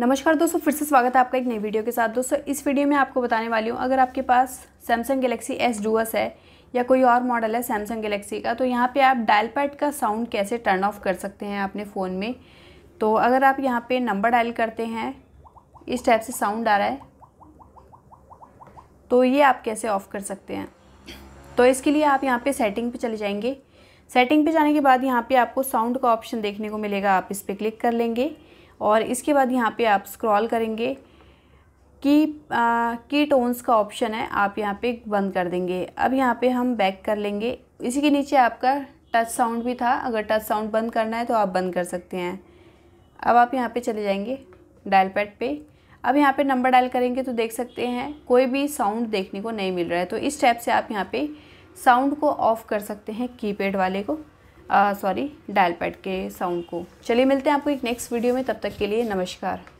नमस्कार दोस्तों फिर से स्वागत है आपका एक नई वीडियो के साथ दोस्तों इस वीडियो में आपको बताने वाली हूँ अगर आपके पास सैमसंग गलेक्सी एस डूअस है या कोई और मॉडल है सैमसंग गलेक्सी का तो यहाँ पे आप डायल पैड का साउंड कैसे टर्न ऑफ कर सकते हैं अपने फ़ोन में तो अगर आप यहाँ पे नंबर डायल करते हैं इस टाइप से साउंड आ रहा है तो ये आप कैसे ऑफ़ कर सकते हैं तो इसके लिए आप यहाँ पर सेटिंग पर चले जाएँगे सेटिंग पर जाने के बाद यहाँ पर आपको साउंड का ऑप्शन देखने को मिलेगा आप इस पर क्लिक कर लेंगे और इसके बाद यहाँ पे आप स्क्रॉल करेंगे की की टोन्स का ऑप्शन है आप यहाँ पे बंद कर देंगे अब यहाँ पे हम बैक कर लेंगे इसी के नीचे आपका टच साउंड भी था अगर टच साउंड बंद करना है तो आप बंद कर सकते हैं अब आप यहाँ पे चले जाएंगे डायल पैड पे अब यहाँ पे नंबर डायल करेंगे तो देख सकते हैं कोई भी साउंड देखने को नहीं मिल रहा है तो इस टाइप से आप यहाँ पर साउंड को ऑफ़ कर सकते हैं कीपैड वाले को सॉरी डायल पैड के साउंड को चलिए मिलते हैं आपको एक नेक्स्ट वीडियो में तब तक के लिए नमस्कार